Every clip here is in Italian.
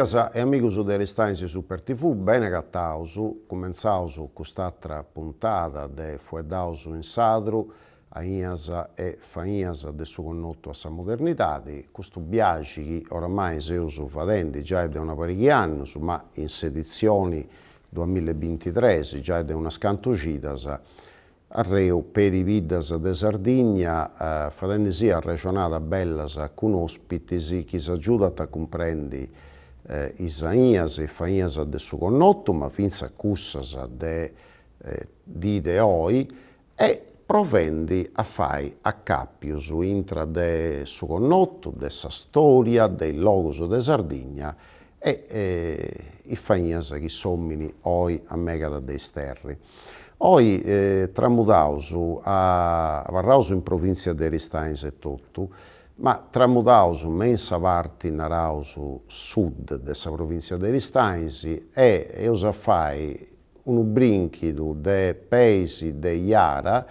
casa e amico su delle stanze Super TV, bene cattausu, comenzausu quest'altra puntata de Fuedausu in Sadru, a Iasa e Faiasa del suo connotto a sa modernitati, questo biaci che oramai se uso fatenti già da una parecchi anni, ma in sedizioni 2023, già è da una scantucitasa, arreo per i vidas de Sardegna, eh, fratendisi arrecionata bellas con ospiti si chi si aiuta a comprendere eh, Isaías e faías de su connotto, ma fins accussas de eh, di deoi, e provendi a fai a cappio su intra de su connotto, de sa storia, dei logos de Sardegna, e eh, i faías che sommini oi a megada dei sterri. Oi eh, tramudausu a, Varrausu in provincia di Aristains e tutto, ma tramutaus Tramudausu, Mensavarti Narausu, sud della provincia di Ristainsi, e fai un ubrinchido dei paesi de Iara,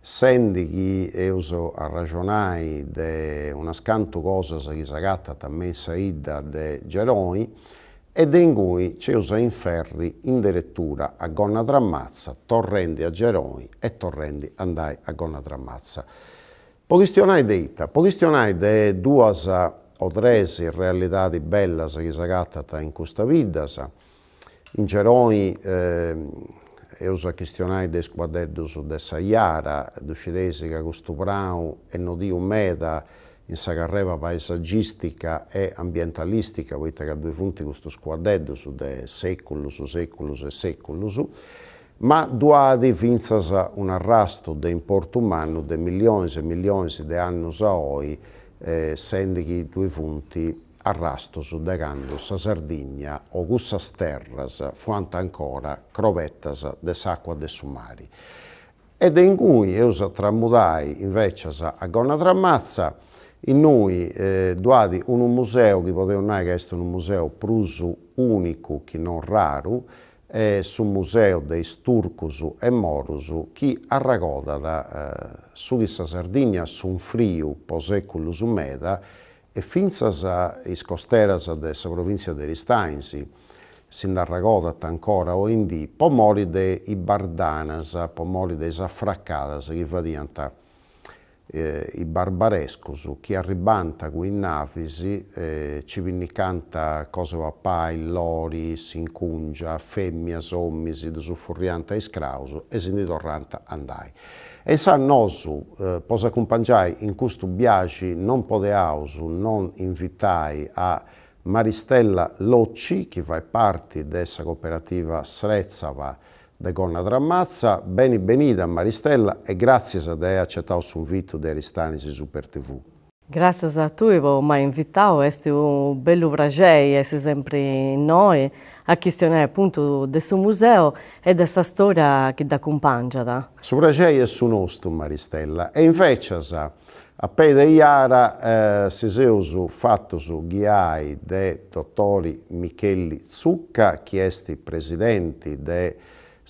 senti chi euso a ragionai di una scanto cosa che si gatta tammen saidda de Geroi, ed in cui ci usa in ferri in direttura a Gonna Trammazza, torrendi a Geroi e torrendi andai a Gonna Trammazza. Poristionaide ita. Poristionaide è duas o tres realidadi bellas che si accattano in questa vita. In Geroni eh, io so questionai dei de Saiara, ducidesi che questo brau e non di meta in sa carreva paesaggistica e ambientalistica, vedete che due punti questo squadreddos de secolus, secolus e secolus, ma Duadi vinzas un arrasto de importo umano de milioni e milioni di anni a oi, eh, sendeghi due punti arrasto arrastos degando sa Sardigna o gussas terras fuanta ancora crovettas de sacqua de sumari. Ed è in cui eusa tramudai invece a gonna tramazza, in noi eh, duadi un museo che dire che è un museo prusu unico che non raro, eh, sul museo dei Sturcus e Morusu, chi arragodada eh, su di Sardegna, su un friu, poseculus meda, e finzas is costeras della sa provincia de Ristainsi, sin arragodat ancora o indì, pomoride i bardanas, pomoride i affraccadas, che vadianta eh, i barbarescosu, chi arribanta in navisi, eh, civinnicanta cosa va pai, lori, sincuncia, femmia, sommisi, desufurrianta e scrausu, e torranta andai. E sa nosu, eh, posa compangiai in custu biaci non podeausu, non invitai a Maristella Locci, che fa parte dessa cooperativa Srezzava, De Gonna Drammazza, beni benida a Maristella e grazie a te accettato l'invito di Aristanisi Super TV. Grazie a tu che mi hai invitato, è un bello piacere essere sempre noi a questionare appunto del suo museo e questa storia che ti accompagna. Su piacere è su nostro Maristella e invece a Pede Iara eh, si è fatto su ghiai dei dottori Micheli Zucca, che è presidente del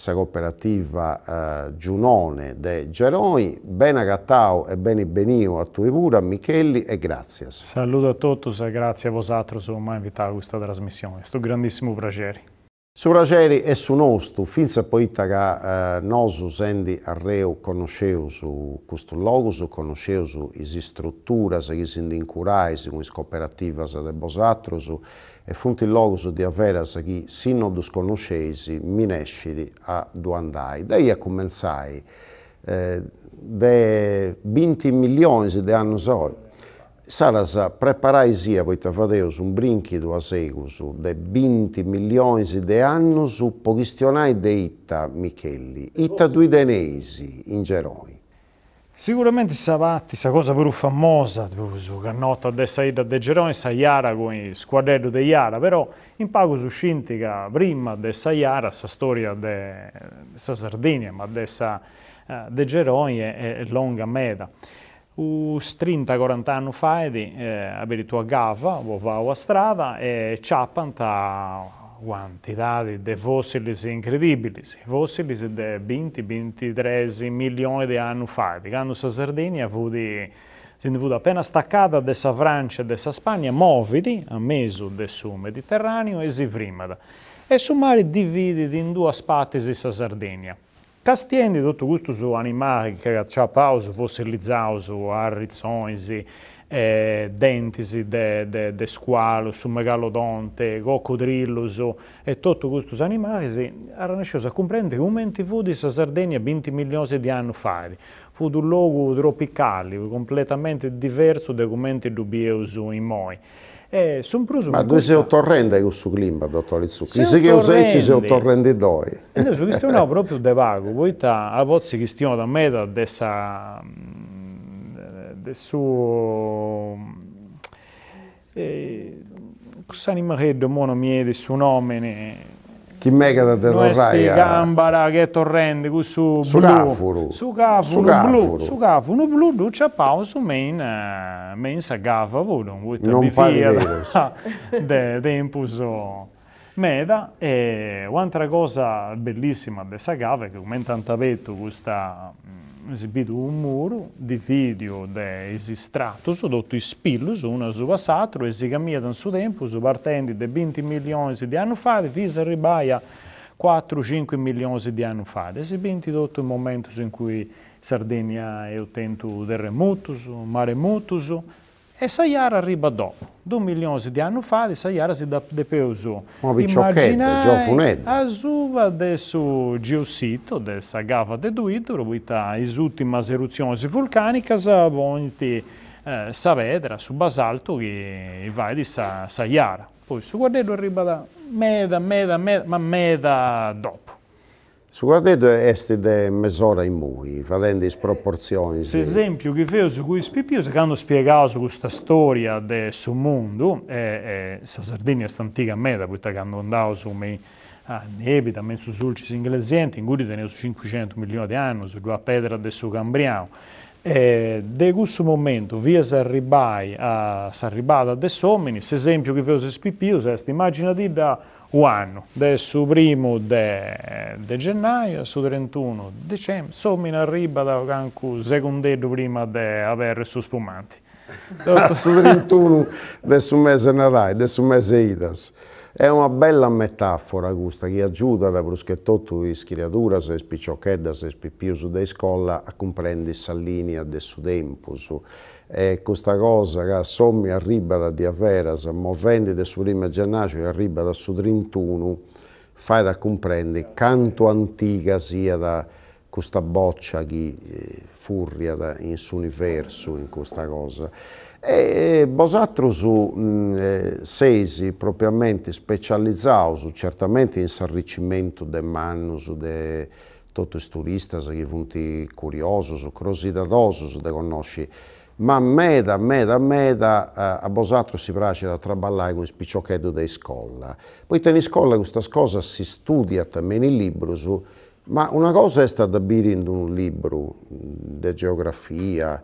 la cooperativa eh, Giunone de Geroi, ben a e bene benio a tui pura, Michelli e grazie. Saluto a tutti e grazie a vosotros che avermi invitato a questa trasmissione, è un grandissimo piacere. Su Raceri e su Nostu, fin se poi che eh, nosu sendi arreo conosceusu questo logus, conosceusu is si is indicurais, is cooperativas de Bosatrusu, e funti l'oguso di avverasa chi sinnodos conoscesi minescidi a duandai. Da io cominciai, eh, de 20 milioni di anni oggi, Sarasa preparai sia, poita fadeus, un brinchido a seguus de 20 milioni di anni su pochestionai de Itta Michelli, Itta Duidenesi in Geroi. Sicuramente Savatti, sa cosa pure famosa, su Cannotta di Saida de Geroni, sa Iara con il squadrello de Iara, però in pago su Scintica prima di sa Iara, sa storia de Sardegna, ma di sa eh, de Geroni è, è lunga meda. U strinta 40 anni fa, eh, eh abito a Gava, o a strada, e Ciapanta quantità di, di fossili incredibili, fossili di 20, 23 milioni di anni fa, di quando la Sardegna ha si è dovuta appena staccata dalla Francia e dalla Spagna, muoviti a meso del Mediterraneo e si vrimada. E su mare divide in due spazi questa Sardegna. Castiendi tutto questo su animali che ha pauso, fossilizzato, arrizzonsi, eh, dentisi de, de, de squalus, megalodonte, coccodrillus e tutti questi animali, erano a comprendere che un momento fu di Sardegna 20 milioni di anni fa. Fu un luogo tropicale, completamente diverso dai commenti dubbiosi in noi. Eh, Ma dove sei torrente con questo clima, dottore Zucchi. Se che usai ci sei torrente doi. E noi su questo no, proprio de vago. Poi a volte questione da me da questa del suo... Eh, Sanimareddo, mono miede su nomine chi me che da te torraia eh? gambara che torrente con su su cafuru su cafuru blu su cafuru blu du c'è pau su main eh, main sa gafa vudo un vuoto non parla de de impulso meda e un'altra cosa bellissima di sa gafa che come tanta vetto questa mm, esibito un muro di de vídeo de existratos spillo spillus, una su Asatro, esigamidan su tempus, partendi de 20 milioni di anni fa, divisa ribaia 4-5 milioni di anni fa, esibito tutto il momento in cui Sardegna è ottenuto terremotus, maremoto e Sayara arriva dopo, due milioni di anni fa, Sayara si depeuso. Uma bicicletta, giovane. Azuva desse geosito, dessa gava deduito, buita as últimas eruzioni vulcaniche, bonti eh, Savedra, su basalto, che vai di Sayara. Poi su guardello da meda, meda, meda, ma meda dopo. Su guardetto est de mezz'ora in mui, facendo sproporzioni. Sì. L'esempio che vedo su cui Pio, quando spiegavo questa storia del suo mondo, eh, eh, sa Sardegna sta antica a me, da questa che andavo su me a nebi, da mezzo sulcis ingleziente, in cui tenevo 500 milioni di anni, su due pedra del suo cambriano. Eh, de questo momento via Sarribai a Sarribada de Somini, l'esempio che vedo su Pio, questa immagine da un anno, dal primo di gennaio al 31 dicembre, sommi in arrivo da cancu secondello prima di avere ah, su spumanti. Al 31 del mese Narai, del mese Idas. È una bella metafora questa che aiuta da bruschettotto di scriatura se spicciocchedda, se spippio su dei scolla a comprendere Sallini a del suo tempo. Su. E questa cosa che assommi arriva da Diavera, se muovendi del suo primo gennaio arriva da su 31, fai da comprendere quanto antica sia da questa boccia che eh, furria da, in suo universo, in questa cosa. E Bosatru su mh, eh, sesi propriamente specializzato certamente in sarricimento del mannus, de tutti i turisti che diventano curiosi, così da dosi, da conosci. Ma meda, meda, meda, eh, a Bosatru si piace da traballare con il spicciochetto dei scuola. Poi in scuola questa cosa si studia tammen in libro su, ma una cosa è stata da bere in un libro di geografia,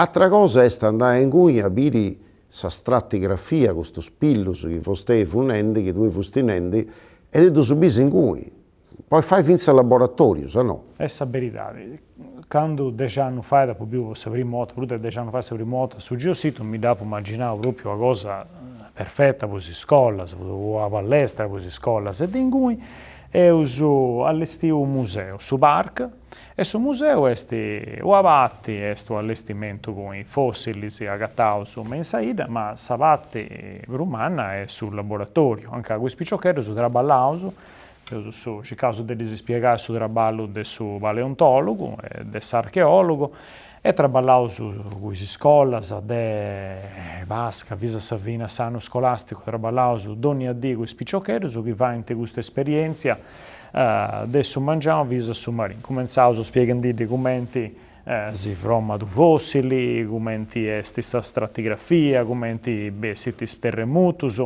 Altra cosa è andare in cui abili questa stratigrafia, questo spillus che foste funendo, che tu fosti nendi, e tu subisci in cui. Poi fai finta finza laboratorio, se no. È la verità. Quando dieci anni fa, dopo più, questa prima volta, pure dieci anni fa, questa prima volta, su Geosito mi davo immaginavo proprio una cosa perfetta, così scolla, se volevo andare all'estero, così scolla, se in cui eusu allestiu un museo su barca, e su museo esti o avatti est o allestimento con fossilis agattaus in saida, ma savatti rumanna è sul laboratorio, anche a questo spiccioccheri su traballausu, su, ci caso di spiegare su traballo del suo paleontologo e dell'archeologo, archeologo, e traballausu guisi scollasa de basca, Visa Savina, Sano Scolastico, traballausu doni addigu e spicciocherusu che va in te gusta esperienza uh, eh, de mangiamo Visa su marin. Comenzausu spiegando i documenti, eh, si formano fossili, commenti è stessa stratigrafia, commenti beh, siti sperremutus,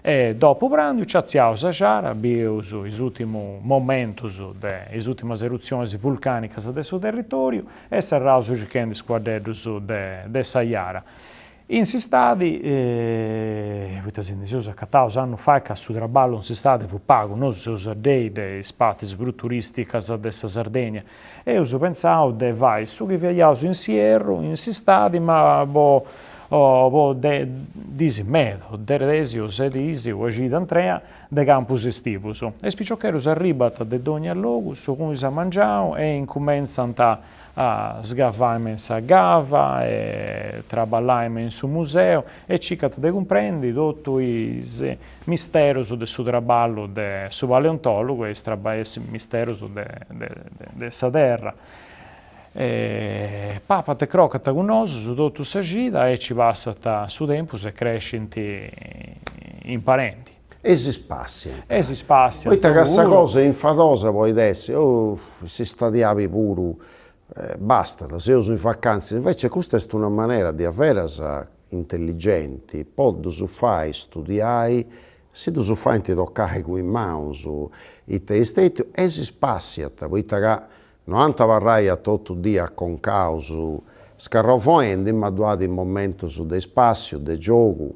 e dopo prandio ci siamo sacciara, bios i ultimi momenti, le ultime eruzioni vulcaniche del suo territorio e sarà il weekend squadredus de, de Saiara. In sistadi, eh, vitazinde, se usa catao, zanno fai che a Sudraballo in sistadi fu pago, non si usa dei, dei spati sbrutturistici a della Sardegna. E io pensavo, dei vai, su che viaggiavo in Sierra, in sistadi, ma boh, oh, bo, de, disi medo, deredesius ed isio egid antrea de campus estivus. Es piccioccherus a de doni allogu, su cui sa mangiau, e incumenzant a, a sgavaime sa gava, e traballare in su museo, e ci de comprendi tutto il mistero del suo traballo del suo paleontologo e is misteroso de, de, de, de sa terra. E eh, papate crocata su sudottus agida, e ci su tempo e crescenti in parenti. E si spassi. E si spazia. Poi questa cosa infadosa può essere, oh, si stadiavi pure, eh, basta, se io sono in vacanza, Invece questa è una maniera di avere intelligenti, poi su fai, studiai, se tu su fai ti toccai con i mouse, i testi, e si spassi, poi ti Non trabalhei todo dia com causa scarrovendo, mas há momento de espaço, de jogo.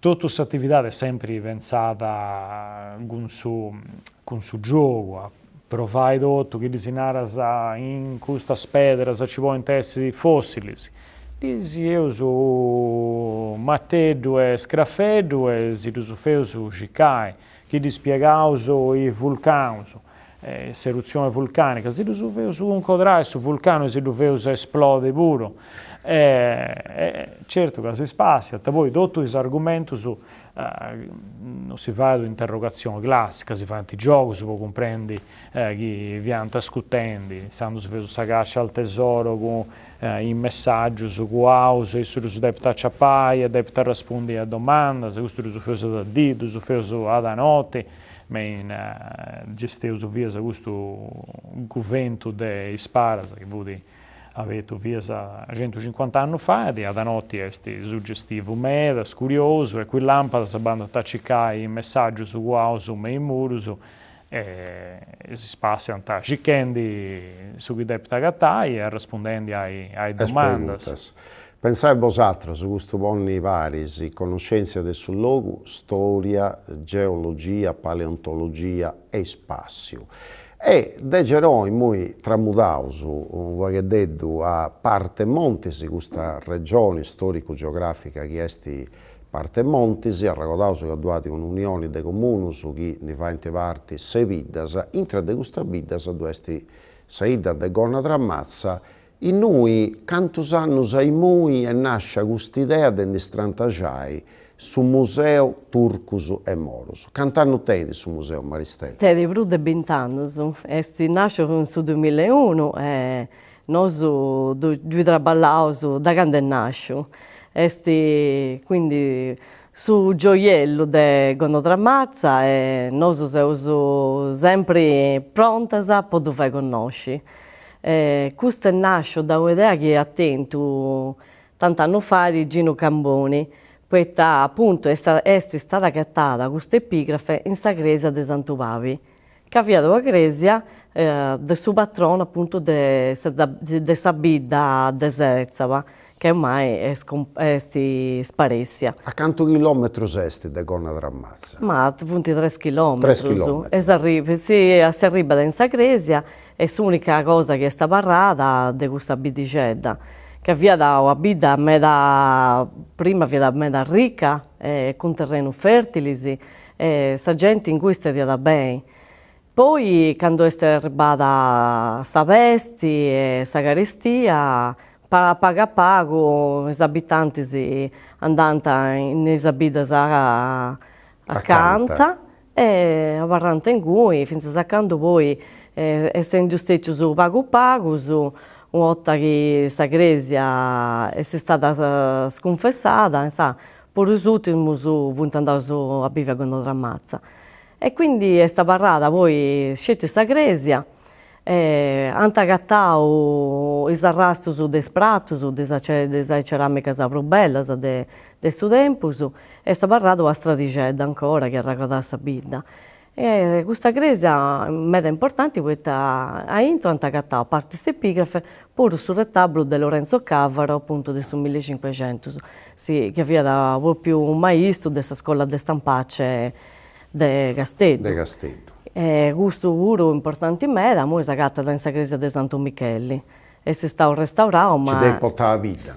Toda essa atividade é sempre pensada com seu, com seu jogo, provai dotto che disinaras a in custas pedras a cibò in tessi fossilis. Disi eusu matedue scrafedue, sidusufeusu gicai, che dispiegauso e vulcauso. eh, se eruzione vulcanica, se Vesuvius uncodrae su un vulcano, se Vesuvius esplode puro. Eh, eh, certo che si spazia, da voi tutto questo argomento su, eh, non si fa un'interrogazione classica, si fa un gioco, si può comprendere eh, chi viene scutendi, sanno si fa sa caccia al tesoro con eh, il messaggio su quau, se su su depta ciapaia, depta rispondi a domande, se si fa da dito, si fa da notte, men gesteu eh, vias augusto governo de Sparas, che vudi aveto vias 150 anos fa, di Adanotti este suggestivo medas, curioso, e qui lampadas banda tacicai messaggio su guausum e murusu, e si spassa a chichendi su chi depta gatai e rispondendo ai, ai domandas. Pensare a Bosatra, su questo bonni varis, conoscenze del suo luogo, storia, geologia, paleontologia e spazio. E De Geroi, noi tramudausu, un a parte montesi, questa regione storico-geografica che è parte montesi, arragodausu che ha un'unione dei su chi ne fa parte se biddas, intra de questa biddas due esti sei da de gonna trammazza in noi, cantus annus aimui, e nasce quest'idea de strantagiai su museo turcus e moros. morus. Cant'anno tedi su museo Maristella? Tedi più di 20 anni. Esti nasce nel 2001 e noi due traballavamo da quando nasce. Esti quindi su gioiello de Gondotramazza e noi siamo sempre pronti a poter conoscere. Eh, questo nasce da un'idea che ha tenuto tanti anni fa di Gino Camboni, questa appunto è, sta, è stata cattata questa epigrafe in sta chiesa di Santo Pavi, che aveva la chiesa eh, del suo patrono appunto di questa bidda di Serzava che ormai è, è eh, sti sparessia. A quanto chilometro esti da Gonna Rammazza? Ma 23 km. 3 km. si arriva, si, si arriva in Sacresia e l'unica cosa che è sta barrata è questa bidicedda che via da una vita meda, prima via da meda ricca, eh, con terreno fertile, eh, sa gente in cui stia da bene. Poi, quando è arrivata sta pesti e eh, sa carestia, paga pago, os habitantes andando nas habidas a, a canta e a barrante in cui, fino a quando poi, eh, essendo stesso su pago pago, su un'otta che questa chiesa è stata sconfessata, sa, per gli ultimi sono andati a vivere con la ramazza. E quindi questa barrata poi scelta questa chiesa, É, eh, Antagatau, isarrastos des pratos, des, des cerâmicas abrubelas de, de su tempus, e sta barrado a stradigedda ancora, che arragodà sa bidda. E questa chiesa è mega importante perché ha vinto Antagatau, parte sepigrafe, pur sul retablo di Lorenzo Cavaro, appunto del 1500, sì, che aveva da più un maestro della scuola di de stampacce di Castello. De Castello. E questo pure importante in me, da mo' è gatta da chiesa di Santo Michele. E si sta restaurando, ma... Ci deve portare la vita.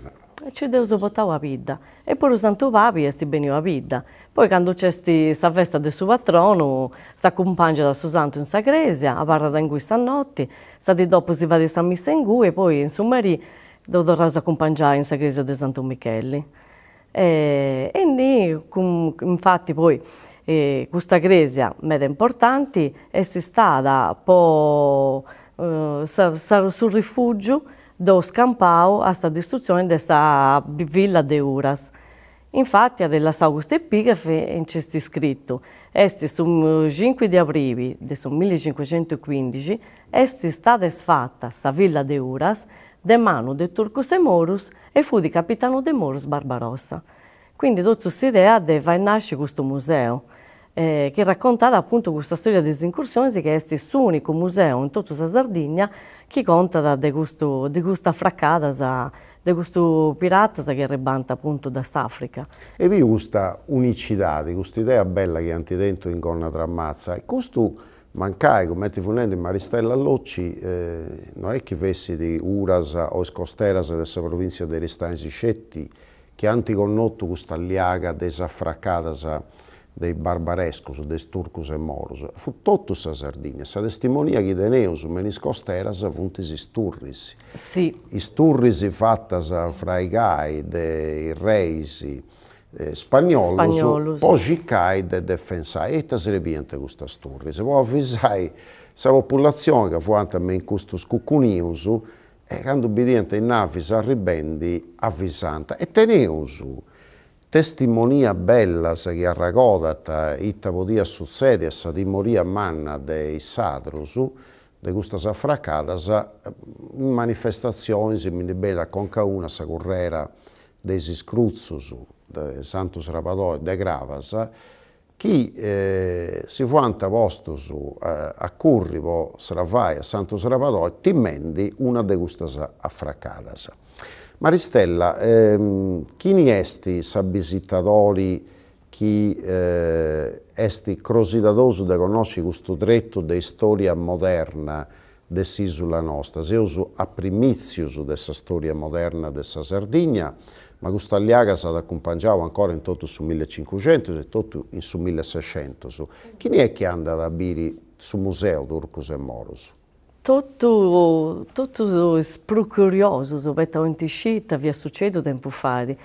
Ci deve portare la vita. E poi il Santo Papi è benissimo la vita. Poi quando c'è questa festa del suo patrono, si accompagna da suo santo in chiesa, a parla da in questa notte, sa di dopo si va di San Missa in cui e poi insomma summerì dovrò accompagnare in chiesa di Santo Michele. E, e lì, infatti poi... E questa Grecia è importante è stata sta po, eh, sul rifugio dove scampò a questa distruzione di questa villa di Uras. Infatti, a della Augusta Epigrafe c'è scritto: Esti sul 5 di aprile del 1515, esti stata sfatta sta villa di Uras, de mano de Turcus e Morus, e fu di capitano de Morus Barbarossa. Quindi, tutta questa idea deve nascere questo museo eh, che raccontava appunto questa storia delle incursioni che è stesso unico museo in tutta la Sardegna che conta di questa fraccata, di questo pirata che rebanta appunto da Africa. E vi gusta unicità, di questa idea bella che antidento in gonna mazza, e questo mancai come ti funendo in Maristella Allocci eh, non è che fessi di Urasa o Scosteras della provincia di Ristanzi Scetti che hanno connotto questa liaga desaffraccata dei barbarescos, des turcos e moros. Fu tutto sa Sardegna, sa testimonia che de neus meniscos terras funt is isturrisi. Sì. Isturrisi fattas fra i gai dei reisi eh, spagnolus, spagnolus. poi cai de defensai. E ta serbiente questa sturrisi. Poi avvisai sa popolazione che fu antame in custos cucunius e quando bidiente in navis arribendi avvisanta. E teneusu Testimonia bella se chi arragodata itta podia succede sa dimoria manna dei sadrusu, de custa sa fracadasa, in manifestazioni si mi bella conca una sa correra dei scruzzusu, de Santus Rapadoi, de Gravasa, chi eh, si fu antaposto su eh, a Currivo, Sravaia, Santos Rapadoi, ti mendi una de affraccadasa. Maristella, ehm, chi esti sabisitadori, chi eh, esti crosidadoso da conosci questo dritto di storia moderna de sisula nostra. Se uso a primizius dessa storia moderna dessa Sardegna, ma questa liaga si accompagnava ancora in tutto su 1500 e tutto in su 1600. Chi è che anda a biri su museo d'Urcus e Morus? Tutto, tutto sprucurioso, soprattutto vi è successo tempo fa. I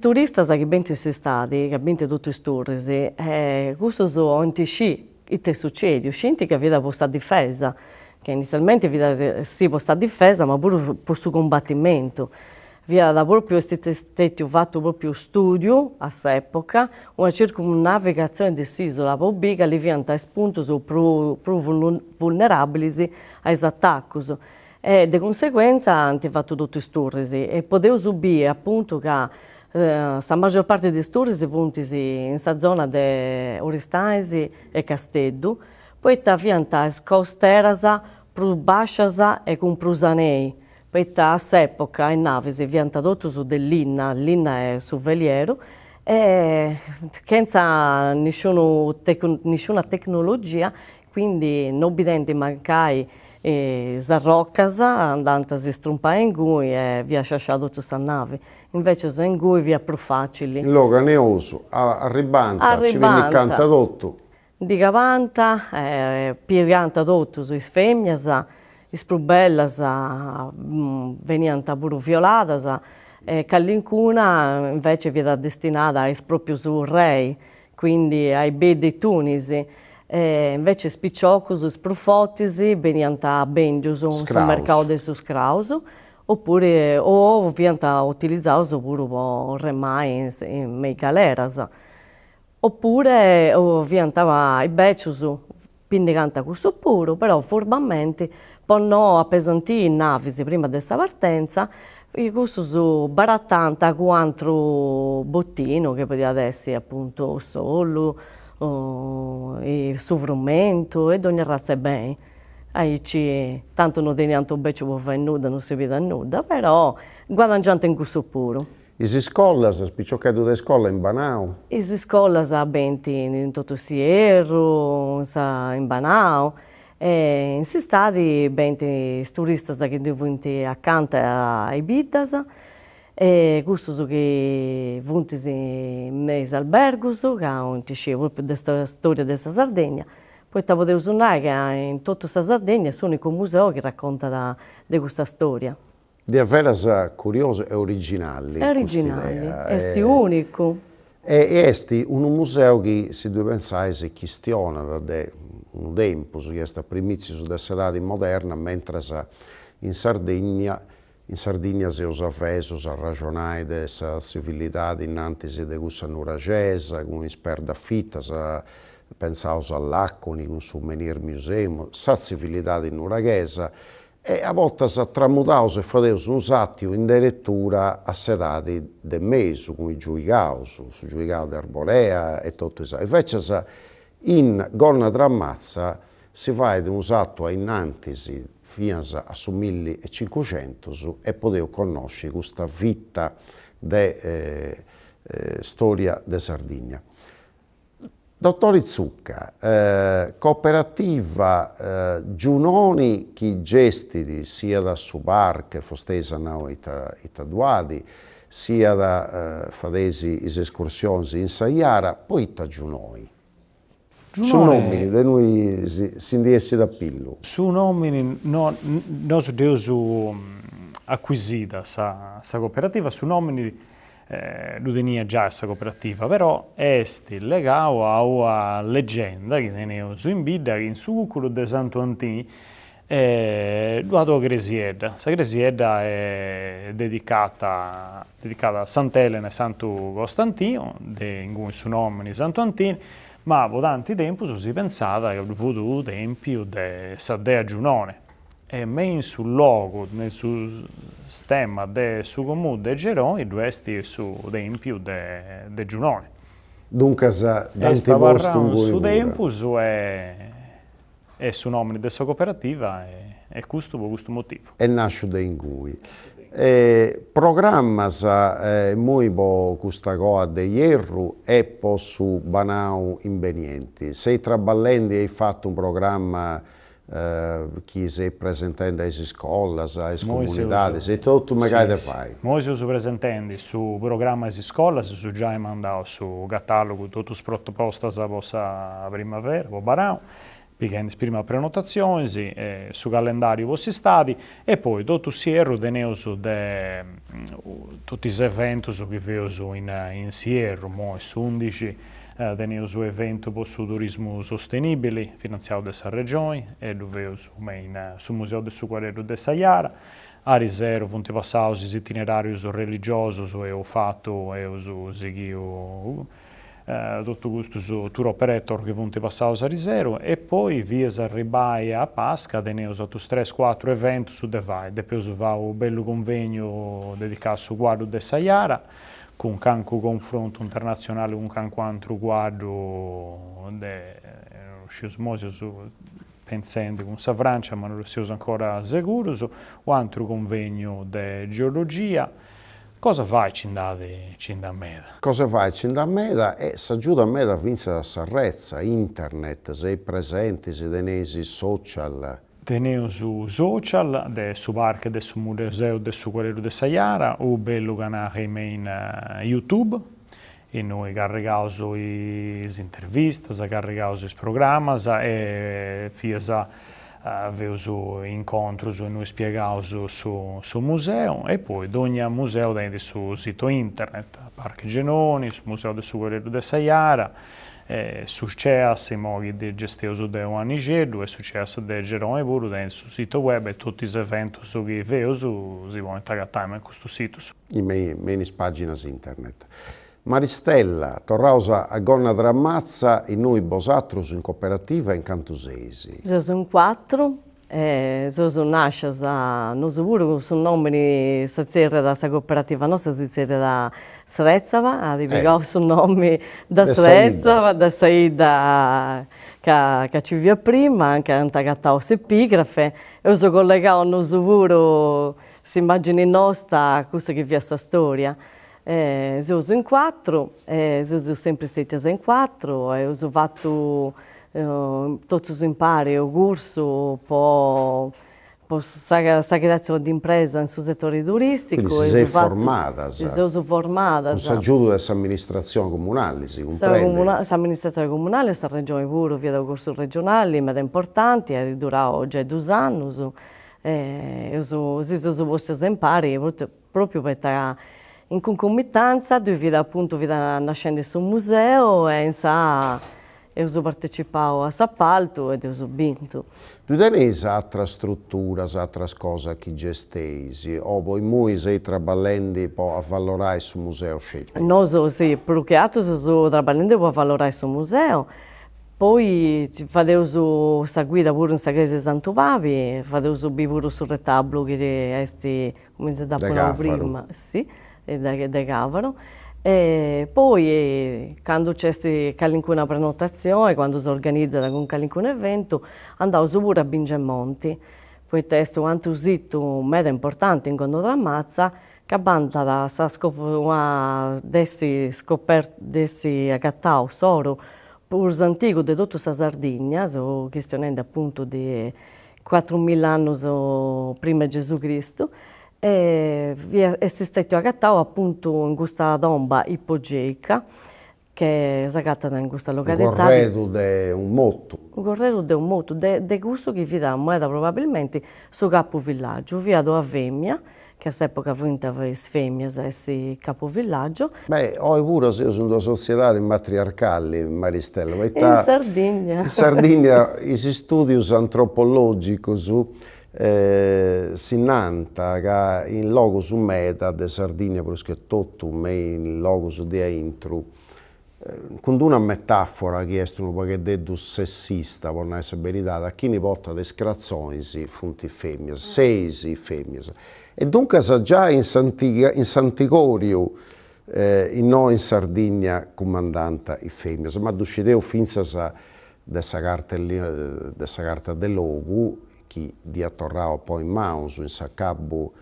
turisti che vengono in estate, che vengono tutti i turisti, eh, questo sono antisci, e te succede, scendi che viene da questa difesa, che inizialmente viene da questa eh, difesa, ma pure per il combattimento via da proprio stati fatto proprio studio a quest'epoca, una circumnavigazione dell'isola Bobiga li vianta spunto su più, più vulnerabili ai attacchi e di conseguenza hanno fatto tutti i sturrisi e potevo subire appunto che eh, la maggior parte dei sturrisi sono in questa zona di Oristaisi e Castello, poi avvianta scostera più bassa e con più sanei Peitta questa epoca, in Navisi viant totus su dell'inna, linna è su veliero, e senza tec nessuna tecnologia, quindi non bidenti mancai e sarroccas, andant si strumpa in cui e via sciasciato tutta questa nave. Invece se in cui via più facile. Loga ne oso, a ribanta, a ribanta. ci canta tutto. Di cavanta, eh, pieganta tutto sui femmine, isprubellas, mm, veniant puru violadas, e Callincuna invece viene destinata a proprio su rei, quindi ai be di Tunisi. E invece spicciocos, sprufotisi, veniant a bendius un mercato di sus crausu, oppure o viant a utilizzaus pure ormai in, in mei galeras. Oppure o viant a i beccius, pindigant a questo puro, però formalmente po' no a pesantì in Navisi prima di questa partenza, questo su barattanta quattro bottino che poteva essere appunto solo, o, e sovrumento e ogni razza è bene. Ai ci, tanto non tiene tanto beccio può fare nuda, non si vede nuda, però guadagnante in gusto puro. E si Is scollas, spicciocchedo da scolla in Banao? si scollas a Benti, in Siero, in Banao. E in Sistadi i turisti che diventi accanto ai Bidas, e questo che vunti in mezzo albergo, che è un tisce proprio della storia della Sardegna. Poi ti potevo suonare che in tutta la Sardegna è l'unico museo che racconta di questa storia. Di Averas curioso e originale. È originale, è e... unico. E è un museo che, se tu pensai, si questiona da un tempo su questa primizia sulla serata moderna, mentre in Sardegna, in Sardegna si usa feso, si ragionare della civiltà innanzi si di questa nuragesa, con isperda fitta, si pensavo all'Acconi, un souvenir museum, sa civiltà di nuraghesa, e a volte si tramutaus e fadeus un sattio in direttura a sedati de mesu, come giuigaus, giuigaus di Arborea e tutto questo. Invece in Gonna Trammazza si fa ed un satto a innantisi finas a 1500 e poteva conoscere questa vita de eh, eh, storia di Sardegna. Dottore Zucca, eh, cooperativa eh, Giunoni che gestiti sia da Subar che Fostesa Nao Ita, Itaduadi, sia da eh, Fadesi Is Escursioni in Saiara, poi da Giunoi. Su un nomine, da noi si, si indiesse da pillo. Su un nomine, no, Dio deusu um, acquisita sa, sa cooperativa, su nomine eh, l'udenia già sa cooperativa, però est legato a una leggenda che tene su in Bidda, in su cuculo de Santo Antini, eh, Luado Gresiedda. Sa Gresiedda è dedicata, dedicata a Sant'Elena e Santo Costantino, in cui su nomine Santo Antino, ma po' tanti tempi si pensava che il futuro tempio di sa Giunone e meno sul logo, nel suo stemma del suo comune di Geroni, dove è il suo tempio di Giunone. Dunque, se Dante Boston vuoi... Il tempio è, è su nome della sua cooperativa e, e questo per questo motivo. E nasce da in cui. Eh, programmas eh, muibo custagoa de Ierru e po su banau invenienti. Sei traballendi hai fatto un programma eh, che sei presentando alle scuole, alle comunità, sei tutto magari sì, fai. Noi siamo presentando su programma alle scuole, su già mandato su catalogo tutto proposta la vostra primavera, o banau. Pickens prima prenotazioni, eh, su calendario vostri stati e poi dopo si erro teneo de, mm, tutti gli eventi che vedo su in, in Sierra, mo è eh, su 11 eh, teneo su evento su turismo sostenibile finanziato da San Regione e lo vedo su, main, su Museo del Suquarello de Sayara. a risero fonte passato itinerarios religiosos e ho fatto e ho seguito dotto eh, gusto su tour operator che vunte passato a risero e poi vies arribai a Pasca de neus 83 4 eventi su Devai, depois va un bello convegno dedicato su guardo de Sayara con canco confronto internazionale con canco altro guardo de eh, sciosmosi pensando con sa Francia ma non lo usa ancora sicuri, un altro convegno di geologia Cosa fa il Cindadi Cindammeda? Cosa fa il Cindammeda? Eh, si aiuta a vincere la sarrezza, internet, sei presente, sei denesi, social. Teneo su social, de su barca, de su museo, de su Corriere de Sayara, o bello canale in uh, eh, YouTube, e noi carreghiamo le interviste, carreghiamo i programmi, e fiesa avevo incontri e noi spiegavamo sul su museo e poi ogni museo ha il suo sito internet, Parco Genoni, il Museo del Guerriero de Saiara, eh, successo di gestiamo da un anno e successo di Gerone pure nel suo sito web e tutti gli eventi che vedo si possono intagatare in questo sito. In mie, mie pagine internet. Maristella, Torrausa a Gonna Drammazza, in noi Bosatros in cooperativa in Cantusesi. Sono quattro, eh, sono nasce a Nosuburo, sono nomi stasera da questa cooperativa nostra, stasera da Srezzava, a Ribigò eh. sono nomi da Srezzava, da Saida che, ci via prima, anche a Antagattao Sepigrafe, e sono collegato a Nosuburo, si immagini nostra, questa che via sta storia eh, uso in quattro, eh, uso sempre sette in quattro, eh, uso fatto eh, tutto impari, o corso, po' creazione di impresa in suo settore turistico. Quindi sei formata. Sei formata. Un sagiuto dell'amministrazione comunale, si comprende? l'amministrazione comunale, sta regione pure, via da corso regionale, ma eh, è importante, è durato già due anni, uso, eh, uso, si uso posti impari proprio per in concomitanza devida appunto vida nascendo un museo e in sa e ho partecipato a Sapalto e ho vinto. Tu hai altre struttura, altre cosa che gestisci? o voi noi sei traballando po a valorare sul museo scelto? No, so, sì, perché che altro sto traballando a valorare sul museo, poi facevo questa guida pure in Sagrese Santo Papi, facevo pure sul retablo che è come si da prima. Sì da, Gavaro. E poi, quando c'è una prenotazione, quando si organizza un qualcun evento, andiamo pure a Bingemonti. Poi testo quanto usito mega importante in quando Mazza, che banda da sa scopo, dessi scoperto, dessi accattato solo, pur antico di tutta la Sardegna, so questionando appunto di 4.000 anni so, prima di Gesù Cristo, e esistette a Gattao appunto in questa domba ipogeica che è sagata in questa località. Corredo è un motto. Corredo è un motto, di questo che vi dà moeda probabilmente su capo villaggio, via do Avemia, che a quell'epoca vinta Svemia, essi capo villaggio. Beh, ho pure se io sono società matriarcale, in Maristella. In Sardegna. In Sardegna i studi antropologici su eh, s'innanta che in loco su meta de Sardinia perché tutto me in loco su de intru eh, con una metafora che è un po' che paghetto sessista, per essere verità, a chi ne porta le scrazzoni funti femmine, mm. sesi femmine. E dunque sa già in, Santiga, in Santicorio, eh, in, no in Sardegna, comandante i femmine, ma d'usciteo finza sa dessa dessa carta dell'ogu Marchi di Atorrao poi Mausu in Sacabbu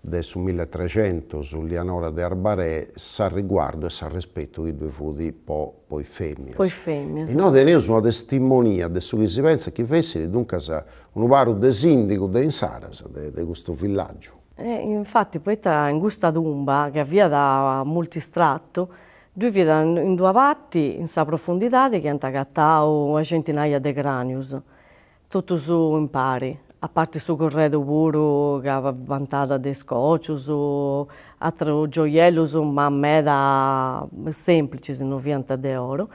del 1300 sull'Ianora de Arbarè sa riguardo e sa rispetto i due fudi po, poi femmine. Poi femmine. E noi teniamo una testimonia di su che si pensa che fessi dunque sa un ubaro de sindico de Insaras, di questo villaggio. E infatti poi in questa tomba che via da multistratto due via in due parti in sa profondità che hanno cattato una centinaia di cranius. Tutto su impari, a parte su corredo puro che aveva vantato di scoccio, su altri gioielli, ma meda semplici, se non vianta di oro.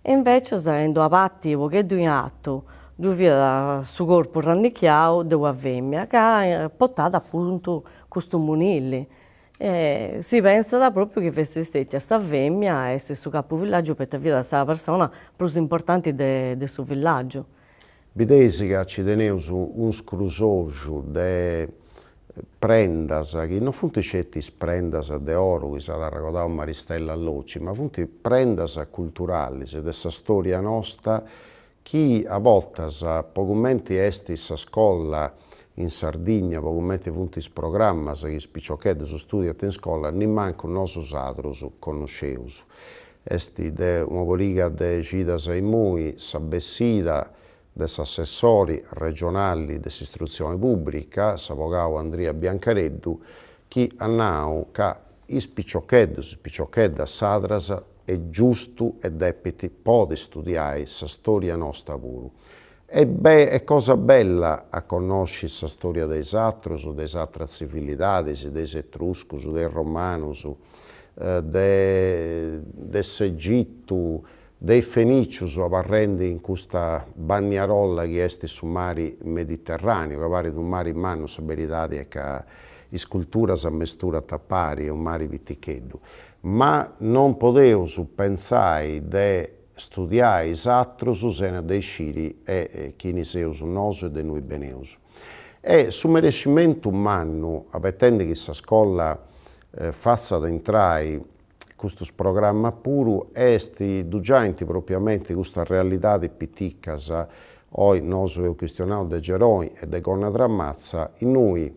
E invece, essendo a patti, che due un atto, dove il suo corpo rannicchiato, devo avvemmia, che ha portato appunto questo monilli. E si pensa proprio che fosse stata questa vemmia e se su capo villaggio per via da questa persona più importante del suo villaggio. Bidesica ci teneus un scrusogiu de prendas, che non funt cetis prendas de oro, che sarà raccontata Maristella Allocci, ma funt prendas culturali, de questa storia nostra, chi a volte, voltas pogumenti estis a scuola in Sardegna, pogumenti funtis programmas, che spicciocchedde su studio in scolla, ni manco un nosus adrus conosceus. Esti de una poliga de gidas ai mui, sabessida, des assessori regionali dell'istruzione pubblica, Savogao Andrea Biancareddu, chi annau ca ispiciocheddu, ispiciochedda sadras è giusto e depiti pode studiare sa storia nostra puru. E beh, è cosa bella a conoscere la storia dei Satros, dei Satra Civilidades, dei Etruscus, dei Romanus, eh, dell'Egitto, de dei fenicius avarrendi in questa bagnarolla che è su mari mediterraneo, che pare un mare in mano, saberidade e che la scultura si sa mestura tappari, è un mare viticheddu. Ma non potevo pensare di studiare esatto su sena dei sciri e chi ne seus noso e de noi beneus. E sul merecimento umano, appetendo che sa scuola eh, faccia ad entrare questo programma puro esti dugenti propriamente questa realtà di Piticas oggi noi abbiamo questionato dei Geroi e dei Gonna Drammazza e noi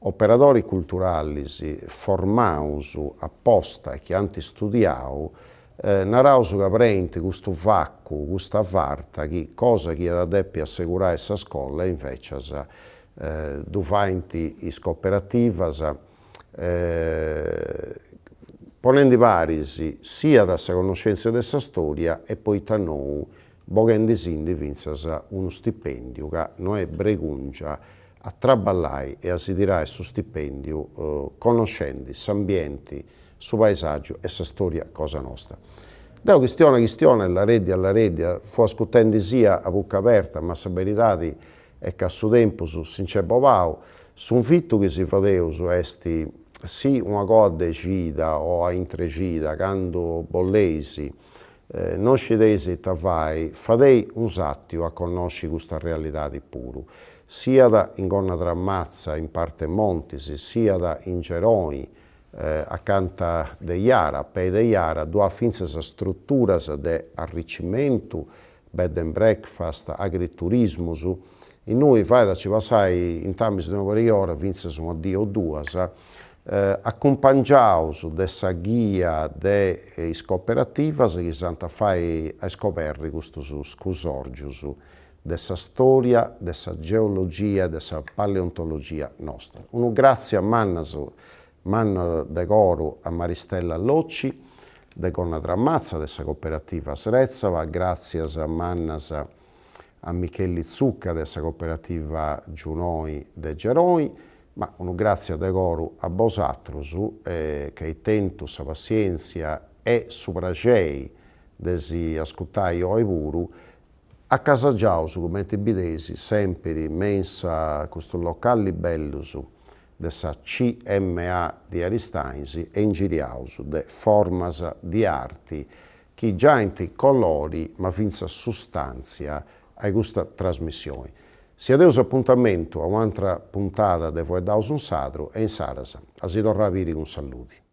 operatori culturali formaus apposta e che anti studiau eh, narausu che questo vacco, questa varta che cosa che da deppi assicurare questa scuola invece eh, duventi is cooperativas eh, ponendo i parisi sia dalla conoscenza di sa storia e poi da noi, bogando sindi vinse uno stipendio che noi breguncia a traballare e a si dirà questo stipendio eh, conoscendo s'ambienti, il paesaggio e la storia cosa nostra. Da questione a questione, la reddia alla reddia, eh, fu ascoltando sia a bocca aperta, ma se verità e che a suo tempo su sincero Bovao, su un fitto che si faceva su questi se una cosa cida o intrecida quando bollesi eh, non ci desi tavai, fadei un sattio a conosci questa realtà di puro, sia da gonna drammazza in parte Montesi, sia da ingeroni eh, accanto de Iara, per de Iara, due finse sa struttura di arricchimento, bed and breakfast, agriturismo, in noi fai da ci passai in tamis di una ora, vinse su un addio o due, eh, accompagnaus dessa guia de is cooperativas che Santa Fai a scoperri questo scusorgius dessa storia, dessa geologia, dessa paleontologia nostra. Un grazie a Mannas, Manna de Coro, a Maristella Locci, de Conna Trammazza, dessa cooperativa Srezzava, grazie a Mannas a Micheli Zucca, dessa cooperativa Giunoi de Geroi, ma un grazie da a vos eh, che hai tento sa pazienza e sopragei desi ascoltai oi puru, a casa giausu come ti bidesi, sempre mensa questo locale bellusu, dessa CMA di Aristainsi e ingiriausu de formas di arti, che già in colori ma finza sostanzia a questa trasmissione. Si adeus appuntamento a un'altra puntata di Voe Daus un Sadro e in Sarasa. A si torna a un saluti.